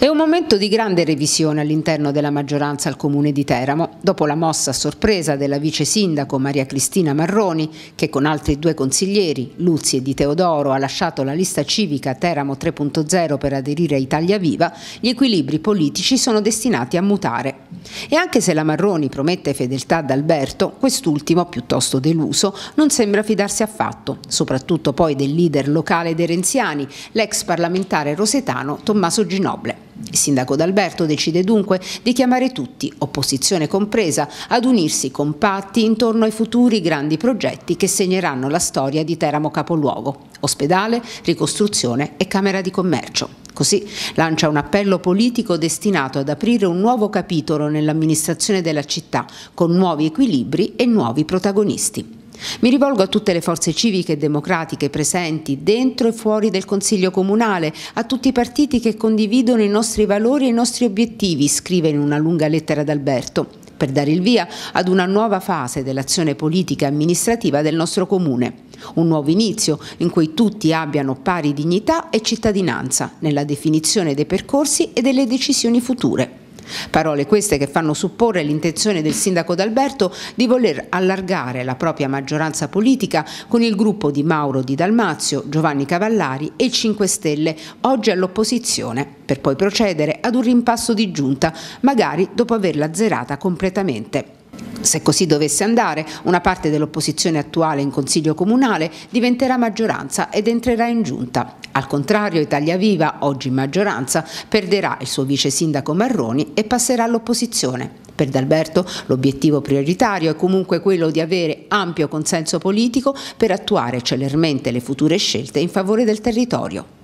È un momento di grande revisione all'interno della maggioranza al Comune di Teramo, dopo la mossa a sorpresa della vice sindaco Maria Cristina Marroni, che con altri due consiglieri, Luzzi e Di Teodoro, ha lasciato la lista civica Teramo 3.0 per aderire a Italia Viva, gli equilibri politici sono destinati a mutare. E anche se la Marroni promette fedeltà ad Alberto, quest'ultimo, piuttosto deluso, non sembra fidarsi affatto, soprattutto poi del leader locale dei Renziani, l'ex parlamentare rosetano Tommaso Ginoble. Il sindaco d'Alberto decide dunque di chiamare tutti, opposizione compresa, ad unirsi compatti intorno ai futuri grandi progetti che segneranno la storia di Teramo Capoluogo, ospedale, ricostruzione e Camera di Commercio. Così lancia un appello politico destinato ad aprire un nuovo capitolo nell'amministrazione della città, con nuovi equilibri e nuovi protagonisti. Mi rivolgo a tutte le forze civiche e democratiche presenti dentro e fuori del Consiglio Comunale, a tutti i partiti che condividono i nostri valori e i nostri obiettivi, scrive in una lunga lettera ad Alberto, per dare il via ad una nuova fase dell'azione politica e amministrativa del nostro Comune. Un nuovo inizio in cui tutti abbiano pari dignità e cittadinanza nella definizione dei percorsi e delle decisioni future. Parole queste che fanno supporre l'intenzione del sindaco D'Alberto di voler allargare la propria maggioranza politica con il gruppo di Mauro Di Dalmazio, Giovanni Cavallari e 5 Stelle, oggi all'opposizione, per poi procedere ad un rimpasto di giunta, magari dopo averla zerata completamente se così dovesse andare, una parte dell'opposizione attuale in Consiglio Comunale diventerà maggioranza ed entrerà in giunta. Al contrario, Italia Viva, oggi in maggioranza, perderà il suo vice sindaco Marroni e passerà all'opposizione. Per D'Alberto l'obiettivo prioritario è comunque quello di avere ampio consenso politico per attuare celermente le future scelte in favore del territorio.